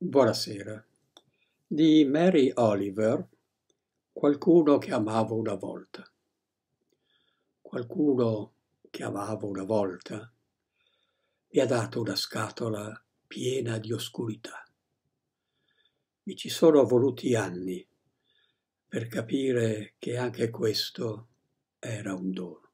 Buonasera di Mary Oliver Qualcuno che amavo una volta. Qualcuno che amavo una volta mi ha dato una scatola piena di oscurità. Mi ci sono voluti anni per capire che anche questo era un dono.